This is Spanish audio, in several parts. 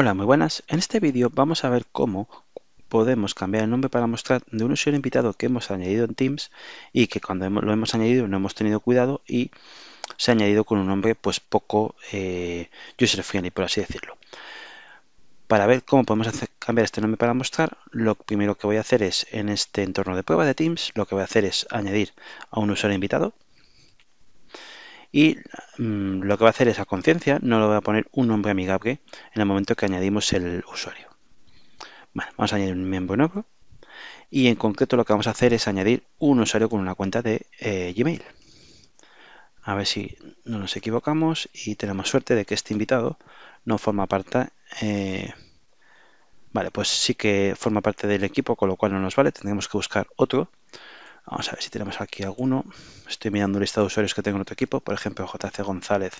Hola, muy buenas. En este vídeo vamos a ver cómo podemos cambiar el nombre para mostrar de un usuario invitado que hemos añadido en Teams y que cuando lo hemos añadido no hemos tenido cuidado y se ha añadido con un nombre pues poco eh, user friendly, por así decirlo. Para ver cómo podemos cambiar este nombre para mostrar, lo primero que voy a hacer es en este entorno de prueba de Teams, lo que voy a hacer es añadir a un usuario invitado y mm, lo que va a hacer esa conciencia, no lo va a poner un nombre amigable en el momento que añadimos el usuario. vamos a añadir un miembro nuevo y en concreto lo que vamos a hacer es añadir un usuario con una cuenta de eh, Gmail. A ver si no nos equivocamos y tenemos suerte de que este invitado no forma parte... Eh, vale, pues sí que forma parte del equipo, con lo cual no nos vale, tendremos que buscar otro Vamos a ver si tenemos aquí alguno. Estoy mirando el listado de usuarios que tengo en otro equipo. Por ejemplo, JC González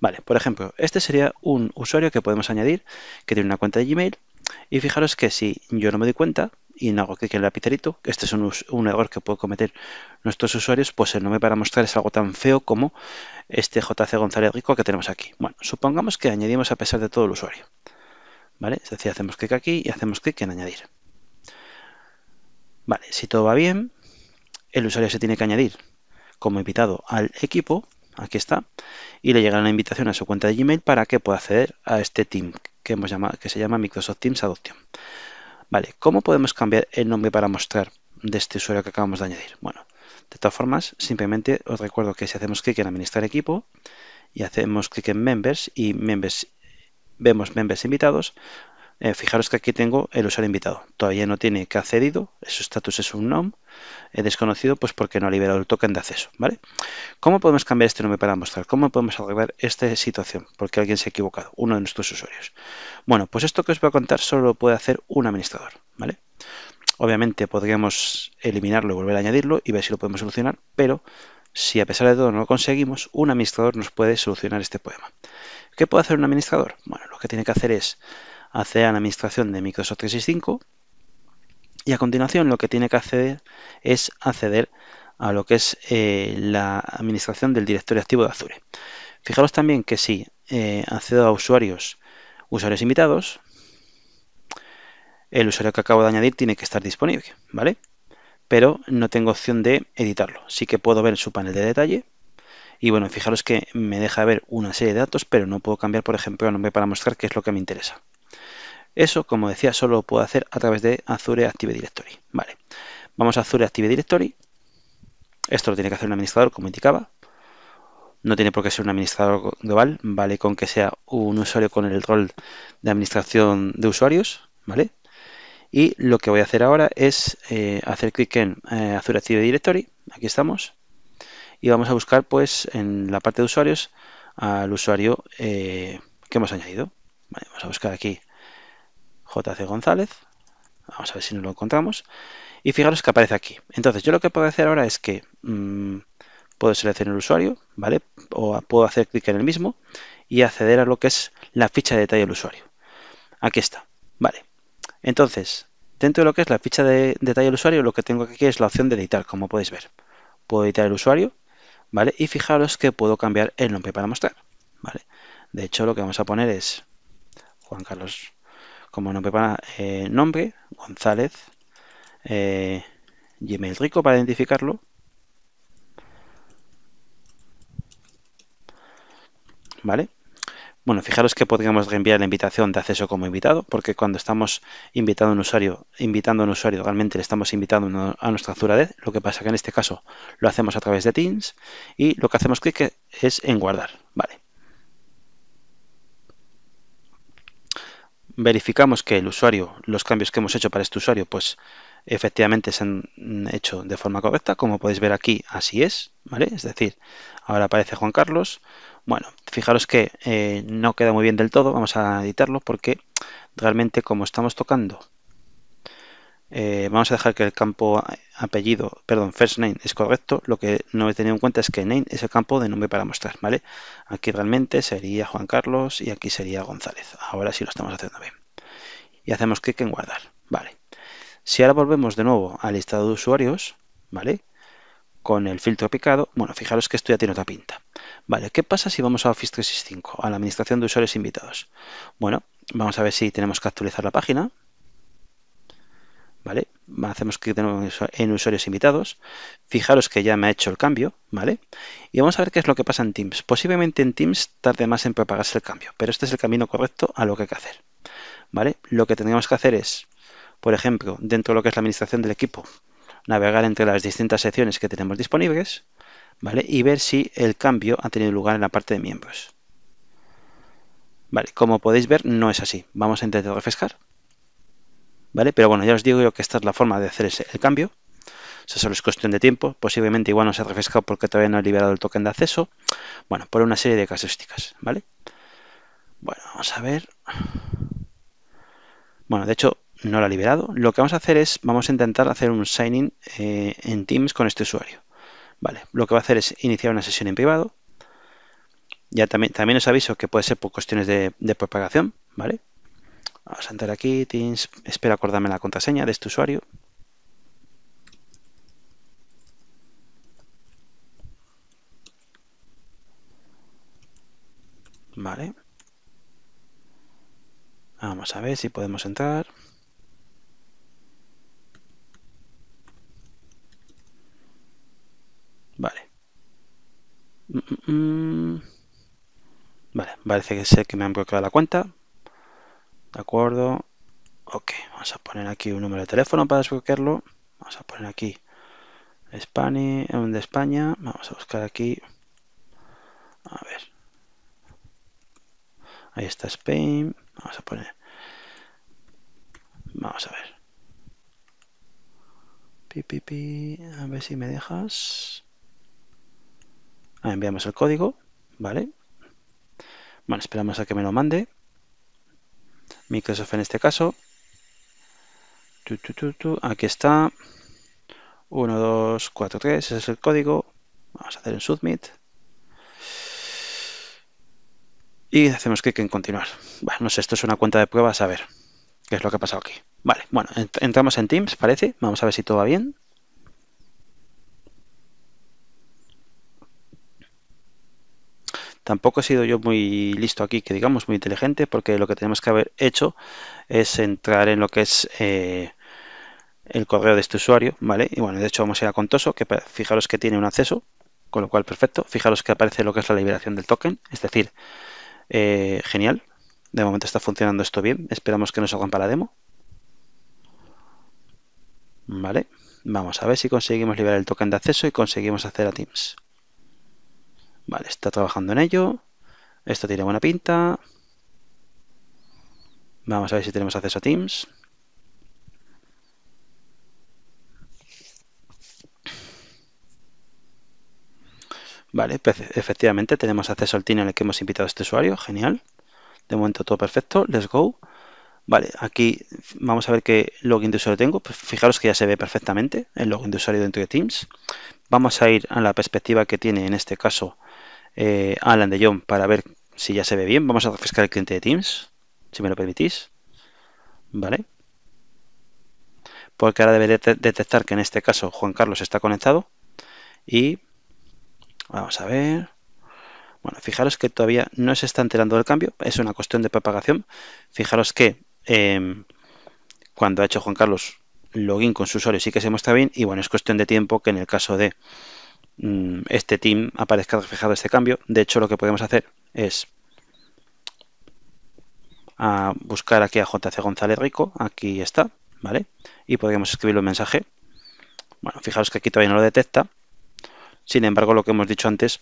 Vale, por ejemplo, este sería un usuario que podemos añadir que tiene una cuenta de Gmail. Y fijaros que si yo no me doy cuenta y no hago clic en el lapicerito, que este es un, error que puede cometer nuestros usuarios, pues el nombre para mostrar es algo tan feo como este JC González Rico que tenemos aquí. Bueno, supongamos que añadimos a pesar de todo el usuario. ¿Vale? Es decir, hacemos clic aquí y hacemos clic en añadir. Vale, si todo va bien, el usuario se tiene que añadir como invitado al equipo, aquí está, y le llegará una invitación a su cuenta de Gmail para que pueda acceder a este team que, hemos que se llama Microsoft Teams Adoption. Vale, ¿cómo podemos cambiar el nombre para mostrar de este usuario que acabamos de añadir? Bueno, de todas formas, simplemente os recuerdo que si hacemos clic en Administrar equipo y hacemos clic en Members y Members vemos miembros invitados. Eh, fijaros que aquí tengo el usuario invitado. Todavía no tiene que accedido, su estatus es un nom eh, desconocido, pues porque no ha liberado el token de acceso. ¿vale? ¿Cómo podemos cambiar este nombre para mostrar? ¿Cómo podemos arreglar esta situación? Porque alguien se ha equivocado, uno de nuestros usuarios. Bueno, pues esto que os voy a contar solo lo puede hacer un administrador. ¿vale? Obviamente podríamos eliminarlo y volver a añadirlo y ver si lo podemos solucionar, pero si a pesar de todo no lo conseguimos, un administrador nos puede solucionar este problema. ¿Qué puede hacer un administrador? Bueno, lo que tiene que hacer es acceder a la administración de Microsoft 365 y a continuación lo que tiene que hacer es acceder a lo que es eh, la administración del directorio activo de Azure. Fijaros también que si eh, accedo a usuarios, usuarios invitados, el usuario que acabo de añadir tiene que estar disponible, ¿vale? Pero no tengo opción de editarlo. Sí que puedo ver su panel de detalle, y bueno, fijaros que me deja ver una serie de datos, pero no puedo cambiar, por ejemplo, el nombre para mostrar qué es lo que me interesa. Eso, como decía, solo lo puedo hacer a través de Azure Active Directory. Vale, vamos a Azure Active Directory. Esto lo tiene que hacer un administrador, como indicaba. No tiene por qué ser un administrador global, vale con que sea un usuario con el rol de administración de usuarios, ¿vale? Y lo que voy a hacer ahora es eh, hacer clic en eh, Azure Active Directory, aquí estamos, y vamos a buscar pues en la parte de usuarios al usuario eh, que hemos añadido. vamos a buscar aquí JC González, vamos a ver si nos lo encontramos y fijaros que aparece aquí. Entonces yo lo que puedo hacer ahora es que mm, puedo seleccionar el usuario, ¿vale? O puedo hacer clic en el mismo y acceder a lo que es la ficha de detalle del usuario. Aquí está, ¿vale? Entonces, dentro de lo que es la ficha de detalle del usuario, lo que tengo aquí es la opción de editar, como podéis ver. Puedo editar el usuario, ¿vale? Y fijaros que puedo cambiar el nombre para mostrar, ¿vale? De hecho, lo que vamos a poner es Juan Carlos como nombre para eh, nombre, González, eh, Gmail Rico para identificarlo. ¿Vale? Bueno, fijaros que podríamos reenviar la invitación de acceso como invitado, porque cuando estamos invitando a un usuario, invitando un usuario, realmente le estamos invitando a nuestra de, lo que pasa que en este caso lo hacemos a través de Teams y lo que hacemos clic es en guardar. verificamos que el usuario, los cambios que hemos hecho para este usuario, pues efectivamente se han hecho de forma correcta. Como podéis ver aquí, así es, ¿vale? Es decir, ahora aparece Juan Carlos. Bueno, fijaros que eh, no queda muy bien del todo, vamos a editarlo porque realmente como estamos tocando eh, vamos a dejar que el campo apellido, perdón, first name es correcto. Lo que no he tenido en cuenta es que name es el campo de nombre para mostrar, ¿vale? Aquí realmente sería Juan Carlos y aquí sería González. Ahora sí lo estamos haciendo bien. Y hacemos clic en guardar, ¿vale? Si ahora volvemos de nuevo al listado de usuarios, ¿vale? Con el filtro picado, bueno, fijaros que esto ya tiene otra pinta. Vale, ¿qué pasa si vamos a Office 365, a la administración de usuarios invitados? Bueno, vamos a ver si tenemos que actualizar la página. ¿vale? Hacemos clic en usuarios invitados. Fijaros que ya me ha hecho el cambio, ¿vale? Y vamos a ver qué es lo que pasa en Teams. Posiblemente en Teams tarde más en propagarse el cambio, pero este es el camino correcto a lo que hay que hacer, ¿vale? Lo que tendríamos que hacer es, por ejemplo, dentro de lo que es la administración del equipo, navegar entre las distintas secciones que tenemos disponibles, ¿vale? Y ver si el cambio ha tenido lugar en la parte de miembros. Vale, como podéis ver, no es así. Vamos a intentar refrescar. ¿Vale? Pero bueno, ya os digo yo que esta es la forma de hacer ese, el cambio. sea, solo es cuestión de tiempo. Posiblemente igual no se ha refrescado porque todavía no ha liberado el token de acceso. Bueno, por una serie de casuísticas, ¿vale? Bueno, vamos a ver. Bueno, de hecho, no lo ha liberado. Lo que vamos a hacer es, vamos a intentar hacer un signing eh, en Teams con este usuario. Vale, lo que va a hacer es iniciar una sesión en privado. Ya también, también os aviso que puede ser por cuestiones de propagación, ¿vale? Vamos a entrar aquí, teams, espero acordarme la contraseña de este usuario. Vale. Vamos a ver si podemos entrar. Vale. Mm, mm, mm. Vale, parece que sé que me han bloqueado la cuenta de acuerdo ok vamos a poner aquí un número de teléfono para desbloquearlo vamos a poner aquí España, eh, de España vamos a buscar aquí a ver ahí está Spain vamos a poner vamos a ver pi, a ver si me dejas ah, enviamos el código vale bueno esperamos a que me lo mande Microsoft en este caso. Aquí está. 1, 2, 4, 3. Ese es el código. Vamos a hacer un submit. Y hacemos clic en continuar. Bueno, no sé, esto es una cuenta de pruebas, a ver qué es lo que ha pasado aquí. Vale, bueno, entramos en Teams, parece. Vamos a ver si todo va bien. Tampoco he sido yo muy listo aquí, que digamos muy inteligente, porque lo que tenemos que haber hecho es entrar en lo que es eh, el correo de este usuario, ¿vale? Y bueno, de hecho vamos a ir a Contoso, que fijaros que tiene un acceso, con lo cual perfecto. Fijaros que aparece lo que es la liberación del token, es decir, eh, genial. De momento está funcionando esto bien, esperamos que nos hagan para la demo. Vale, vamos a ver si conseguimos liberar el token de acceso y conseguimos hacer a Teams. Vale, está trabajando en ello. Esto tiene buena pinta. Vamos a ver si tenemos acceso a Teams. Vale, pues, efectivamente tenemos acceso al team en el que hemos invitado a este usuario. Genial. De momento todo perfecto. Let's go. Vale, aquí vamos a ver qué login de usuario tengo. Pues fijaros que ya se ve perfectamente el login de usuario dentro de Teams. Vamos a ir a la perspectiva que tiene en este caso eh, Alan de Jong para ver si ya se ve bien. Vamos a refrescar el cliente de Teams, si me lo permitís. Vale. Porque ahora debe detectar que en este caso Juan Carlos está conectado. Y vamos a ver. Bueno, fijaros que todavía no se está enterando del cambio, es una cuestión de propagación. Fijaros que eh, cuando ha hecho Juan Carlos login con su usuario sí que se muestra bien y bueno, es cuestión de tiempo que en el caso de mm, este team aparezca reflejado este cambio. De hecho, lo que podemos hacer es a buscar aquí a JC González Rico, aquí está, ¿vale? Y podríamos escribirle un mensaje. Bueno, fijaros que aquí todavía no lo detecta. Sin embargo, lo que hemos dicho antes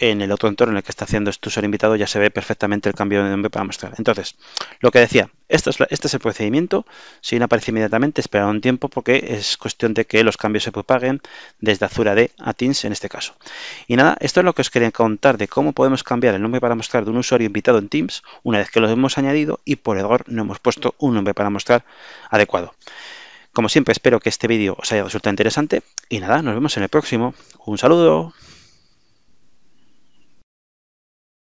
en el otro entorno en el que está haciendo usuario invitado ya se ve perfectamente el cambio de nombre para mostrar. Entonces, lo que decía, este es el procedimiento. Si no aparece inmediatamente, esperar un tiempo porque es cuestión de que los cambios se propaguen desde Azure AD a Teams en este caso. Y nada, esto es lo que os quería contar de cómo podemos cambiar el nombre para mostrar de un usuario invitado en Teams una vez que lo hemos añadido y por error no hemos puesto un nombre para mostrar adecuado. Como siempre, espero que este vídeo os haya resultado interesante y nada, nos vemos en el próximo. Un saludo.